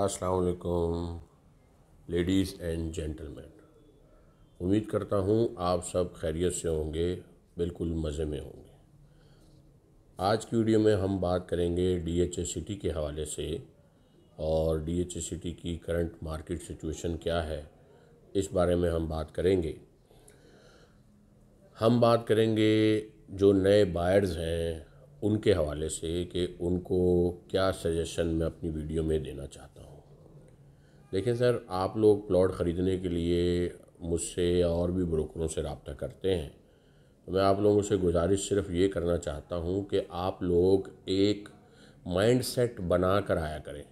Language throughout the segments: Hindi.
असलकुम लेडीज़ एंड जेंटलमैन उम्मीद करता हूँ आप सब खैरियत से होंगे बिल्कुल मज़े में होंगे आज की वीडियो में हम बात करेंगे डी एच ए सिटी के हवाले से और डी एच ए सिटी की करंट मार्केट सिचुएशन क्या है इस बारे में हम बात करेंगे हम बात करेंगे जो नए बायर्स हैं उनके हवाले से कि उनको क्या सजेशन मैं अपनी वीडियो में देना चाहता हूँ देखिए सर आप लोग प्लॉट ख़रीदने के लिए मुझसे और भी ब्रोकरों से रबता करते हैं तो मैं आप लोगों से गुजारिश सिर्फ ये करना चाहता हूँ कि आप लोग एक माइंड सेट बना कर आया करें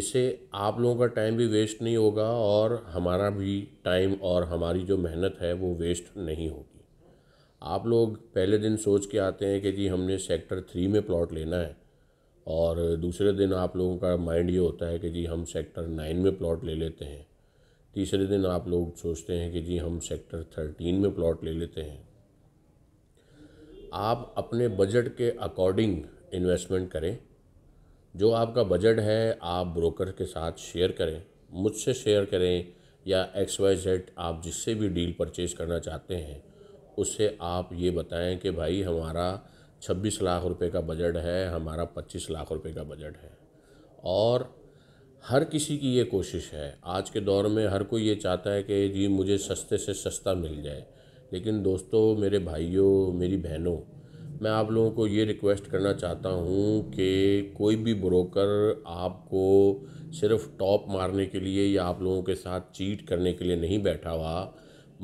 इससे आप लोगों का टाइम भी वेस्ट नहीं होगा और हमारा भी टाइम और हमारी जो मेहनत है वो वेस्ट नहीं होगी आप लोग पहले दिन सोच के आते हैं कि जी हमने सेक्टर थ्री में प्लॉट लेना है और दूसरे दिन आप लोगों का माइंड ये होता है कि जी हम सेक्टर नाइन में प्लॉट ले लेते हैं तीसरे दिन आप लोग सोचते हैं कि जी हम सेक्टर थर्टीन में प्लॉट ले लेते हैं आप अपने बजट के अकॉर्डिंग इन्वेस्टमेंट करें जो आपका बजट है आप ब्रोकर के साथ शेयर करें मुझसे शेयर करें या एक्स वाई जेड आप जिससे भी डील परचेज़ करना चाहते हैं उससे आप ये बताएं कि भाई हमारा छब्बीस लाख रुपए का बजट है हमारा पच्चीस लाख रुपए का बजट है और हर किसी की ये कोशिश है आज के दौर में हर कोई ये चाहता है कि जी मुझे सस्ते से सस्ता मिल जाए लेकिन दोस्तों मेरे भाइयों मेरी बहनों मैं आप लोगों को ये रिक्वेस्ट करना चाहता हूँ कि कोई भी ब्रोकर आपको सिर्फ टॉप मारने के लिए या आप लोगों के साथ चीट करने के लिए नहीं बैठा हुआ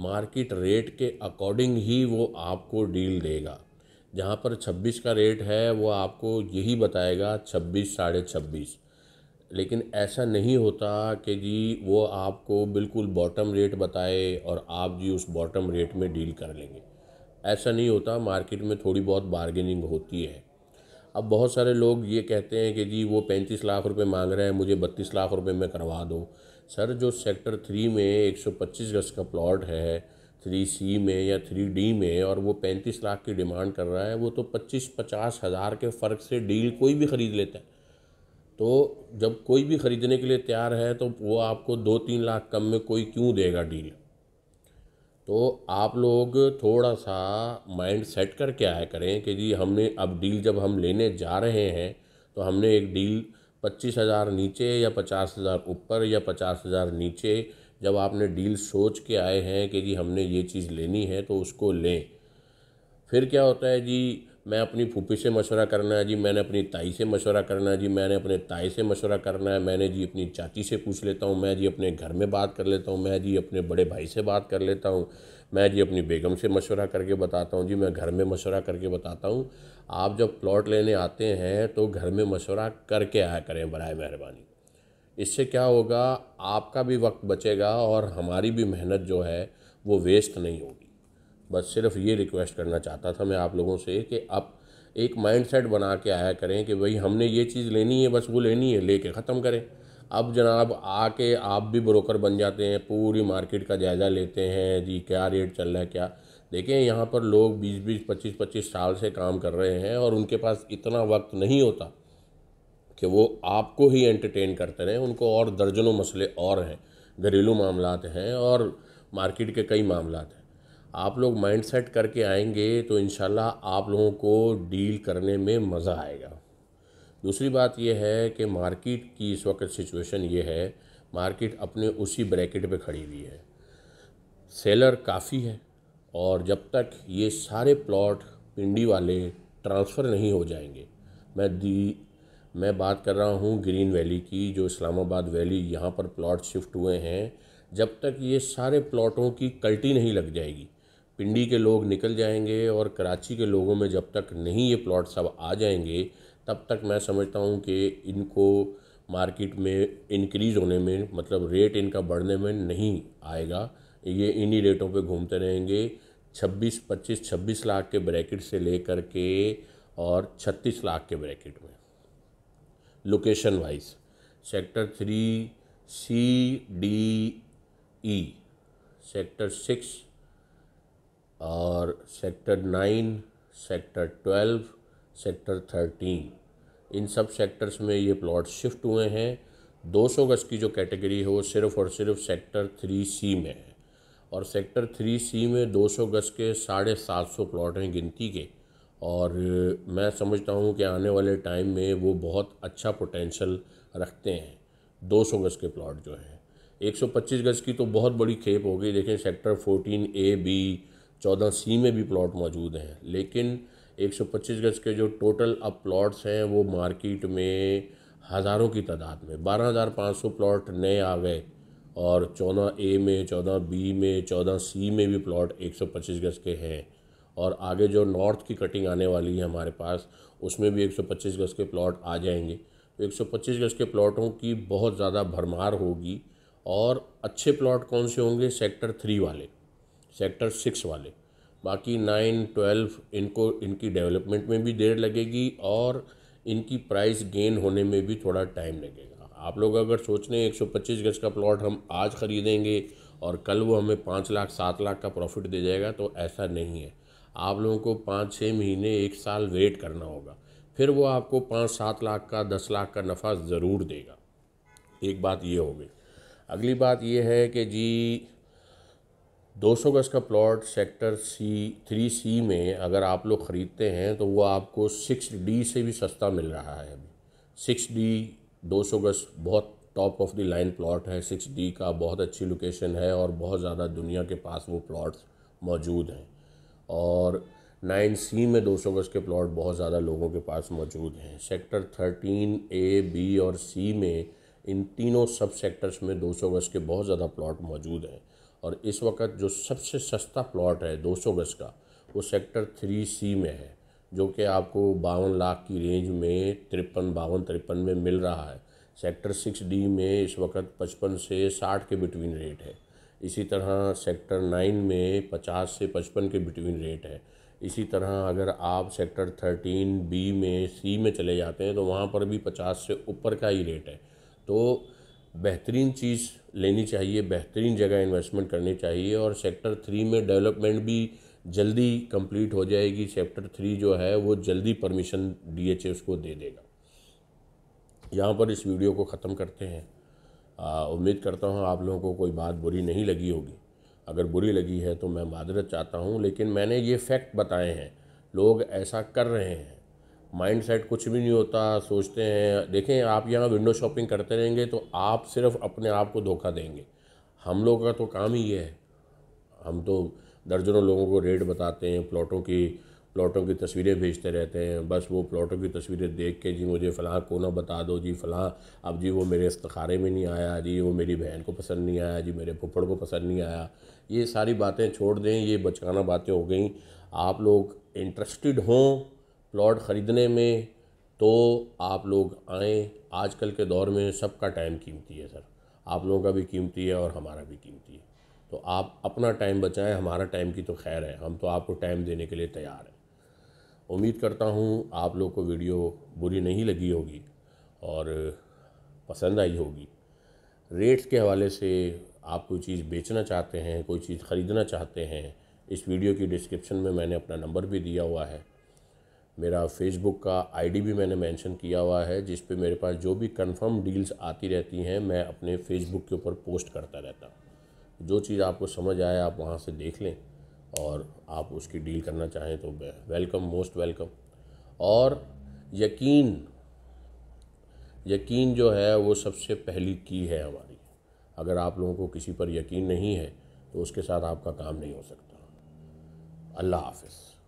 मार्केट रेट के अकॉर्डिंग ही वो आपको डील देगा जहाँ पर छब्बीस का रेट है वो आपको यही बताएगा छब्बीस साढ़े छब्बीस लेकिन ऐसा नहीं होता कि जी वो आपको बिल्कुल बॉटम रेट बताए और आप जी उस बॉटम रेट में डील कर लेंगे ऐसा नहीं होता मार्केट में थोड़ी बहुत बार्गेनिंग होती है अब बहुत सारे लोग ये कहते हैं कि जी वो पैंतीस लाख रुपए मांग रहे हैं मुझे बत्तीस लाख रुपए में करवा दो सर जो सेक्टर थ्री में एक सौ पच्चीस गज का प्लॉट है थ्री सी में या थ्री डी में और वो पैंतीस लाख की डिमांड कर रहा है वो तो पच्चीस पचास हज़ार के फ़र्क से डील कोई भी ख़रीद लेता है तो जब कोई भी ख़रीदने के लिए तैयार है तो वो आपको दो तीन लाख कम में कोई क्यों देगा डील तो आप लोग थोड़ा सा माइंड सेट करके आया करें कि जी हमने अब डील जब हम लेने जा रहे हैं तो हमने एक डील पच्चीस हज़ार नीचे या पचास हज़ार ऊपर या पचास हज़ार नीचे जब आपने डील सोच के आए हैं कि जी हमने ये चीज़ लेनी है तो उसको लें फिर क्या होता है जी मैं अपनी फूफी से मशवरा करना है जी मैंने अपनी ताई से मशवरा करना है जी मैंने अपने ताई से मशवरा करना है मैंने जी अपनी चाची से पूछ लेता हूँ मैं जी अपने घर में बात कर लेता हूँ मैं जी अपने बड़े भाई से बात कर लेता हूँ मैं जी अपनी बेगम से मशवरा करके बताता हूँ जी मैं घर में मशवरा करके बताता हूँ आप जब प्लॉट लेने आते हैं तो घर में मशवरा करके आया करें बर मेहरबानी इससे क्या होगा आपका भी वक्त बचेगा और हमारी भी मेहनत जो है वो वेस्ट नहीं होगी बस सिर्फ ये रिक्वेस्ट करना चाहता था मैं आप लोगों से कि आप एक माइंडसेट बना के आया करें कि भाई हमने ये चीज़ लेनी है बस वो लेनी है लेके ख़त्म करें अब जनाब आके आप भी ब्रोकर बन जाते हैं पूरी मार्केट का जायज़ा लेते हैं जी क्या रेट चल रहा है क्या देखें यहाँ पर लोग बीस बीस पच्चीस पच्चीस साल से काम कर रहे हैं और उनके पास इतना वक्त नहीं होता कि वो आपको ही एंटरटेन करते रहें उनको और दर्जनों मसले और हैं घरेलू मामला हैं और मार्केट के कई मामला हैं आप लोग माइंड सेट करके आएंगे तो इन आप लोगों को डील करने में मज़ा आएगा दूसरी बात यह है कि मार्केट की इस वक्त सिचुएशन ये है मार्केट अपने उसी ब्रैकेट पे खड़ी हुई है सेलर काफ़ी है और जब तक ये सारे प्लॉट पिंडी वाले ट्रांसफ़र नहीं हो जाएंगे मैं दी मैं बात कर रहा हूँ ग्रीन वैली की जो इस्लामाबाद वैली यहाँ पर प्लॉट शिफ्ट हुए हैं जब तक ये सारे प्लॉटों की कल्टी नहीं लग जाएगी पिंडी के लोग निकल जाएंगे और कराची के लोगों में जब तक नहीं ये प्लॉट सब आ जाएंगे तब तक मैं समझता हूँ कि इनको मार्केट में इनक्रीज़ होने में मतलब रेट इनका बढ़ने में नहीं आएगा ये इन्हीं रेटों पे घूमते रहेंगे 26 25 26 लाख के ब्रैकेट से लेकर के और 36 लाख के ब्रैकेट में location wise sector three C D E sector six और sector nine sector twelve sector thirteen इन सब सेक्टर्स में ये प्लॉट शिफ्ट हुए हैं 200 गज की जो कैटेगरी है वो सिर्फ और सिर्फ सेक्टर थ्री सी में है और सेक्टर थ्री सी में 200 गज के साढ़े सात सौ प्लॉट हैं गिनती के और मैं समझता हूँ कि आने वाले टाइम में वो बहुत अच्छा पोटेंशल रखते हैं 200 गज़ के प्लॉट जो हैं 125 गज़ की तो बहुत बड़ी खेप हो गई देखें सेक्टर 14 ए बी 14 सी में भी प्लॉट मौजूद हैं लेकिन 125 गज़ के जो टोटल अब प्लॉट्स हैं वो मार्केट में हज़ारों की तादाद में 12,500 प्लॉट नए आ गए और चौदह ए में चौदह बी में चौदह सी में भी प्लॉट 125 गज़ के हैं और आगे जो नॉर्थ की कटिंग आने वाली है हमारे पास उसमें भी 125 गज के प्लॉट आ जाएंगे तो 125 गज के प्लॉटों की बहुत ज़्यादा भरमार होगी और अच्छे प्लॉट कौन से होंगे सेक्टर थ्री वाले सेक्टर सिक्स वाले बाकी नाइन ट्वेल्व इनको इनकी डेवलपमेंट में भी देर लगेगी और इनकी प्राइस गेन होने में भी थोड़ा टाइम लगेगा आप लोग अगर सोच रहे हैं गज का प्लॉट हम आज ख़रीदेंगे और कल वो हमें पाँच लाख सात लाख का प्रॉफिट दे जाएगा तो ऐसा नहीं है आप लोगों को पाँच छः महीने एक साल वेट करना होगा फिर वो आपको पाँच सात लाख का दस लाख का नफ़ा ज़रूर देगा एक बात ये हो गई अगली बात ये है कि जी 200 गज का plot sector C three C में अगर आप लोग ख़रीदते हैं तो वो आपको सिक्स डी से भी सस्ता मिल रहा है अभी सिक्स डी दो सौ गज बहुत top of the line plot है सिक्स डी का बहुत अच्छी लोकेशन है और बहुत ज़्यादा दुनिया के पास वो प्लॉट्स मौजूद हैं और नाइन सी में 200 गज के प्लॉट बहुत ज़्यादा लोगों के पास मौजूद हैं सेक्टर थर्टीन ए बी और सी में इन तीनों सब सेक्टर्स में 200 गज के बहुत ज़्यादा प्लॉट मौजूद हैं और इस वक्त जो सबसे सस्ता प्लॉट है 200 गज का वो सेक्टर थ्री सी में है जो कि आपको बावन लाख की रेंज में तिरपन बावन तिरपन में मिल रहा है सेक्टर सिक्स डी में इस वक्त पचपन से साठ के बिटवीन रेट है इसी तरह सेक्टर नाइन में पचास से पचपन के बिटवीन रेट है इसी तरह अगर आप सेक्टर थर्टीन बी में सी में चले जाते हैं तो वहाँ पर भी पचास से ऊपर का ही रेट है तो बेहतरीन चीज़ लेनी चाहिए बेहतरीन जगह इन्वेस्टमेंट करनी चाहिए और सेक्टर थ्री में डेवलपमेंट भी जल्दी कंप्लीट हो जाएगी सेक्टर थ्री जो है वो जल्दी परमिशन डी एच उसको दे देगा यहाँ पर इस वीडियो को ख़त्म करते हैं उम्मीद करता हूँ आप लोगों को कोई बात बुरी नहीं लगी होगी अगर बुरी लगी है तो मैं मादरत चाहता हूँ लेकिन मैंने ये फैक्ट बताए हैं लोग ऐसा कर रहे हैं माइंड सेट कुछ भी नहीं होता सोचते हैं देखें आप यहाँ विंडो शॉपिंग करते रहेंगे तो आप सिर्फ अपने आप को धोखा देंगे हम लोगों का तो काम ही ये है हम तो दर्जनों लोगों को रेट बताते हैं प्लॉटों की प्लॉटों की तस्वीरें भेजते रहते हैं बस वो प्लॉटों की तस्वीरें देख के जी मुझे फ़लाँ कोना बता दो जी फ़लाँ अब जी वो मेरे इस्तारे में नहीं आया जी वो मेरी बहन को पसंद नहीं आया जी मेरे फुफड़ को पसंद नहीं आया ये सारी बातें छोड़ दें ये बचकाना बातें हो गई आप लोग इंटरेस्टेड हों प्लॉट ख़रीदने में तो आप लोग आएँ आजकल के दौर में सबका टाइम कीमती है सर आप लोगों का भी कीमती है और हमारा भी कीमती है तो आप अपना टाइम बचाएं हमारा टाइम की तो खैर है हम तो आपको टाइम देने के लिए तैयार हैं उम्मीद करता हूँ आप लोग को वीडियो बुरी नहीं लगी होगी और पसंद आई होगी रेट्स के हवाले से आप कोई चीज़ बेचना चाहते हैं कोई चीज़ ख़रीदना चाहते हैं इस वीडियो की डिस्क्रिप्शन में मैंने अपना नंबर भी दिया हुआ है मेरा फेसबुक का आईडी भी मैंने मेंशन किया हुआ है जिस पे मेरे पास जो भी कंफर्म डील्स आती रहती हैं मैं अपने फेसबुक के ऊपर पोस्ट करता रहता हूँ जो चीज़ आपको समझ आए आप वहाँ से देख लें और आप उसकी डील करना चाहें तो वेलकम मोस्ट वेलकम और यकीन यकीन जो है वो सबसे पहली की है हमारी अगर आप लोगों को किसी पर यकीन नहीं है तो उसके साथ आपका काम नहीं हो सकता अल्लाह हाफिज़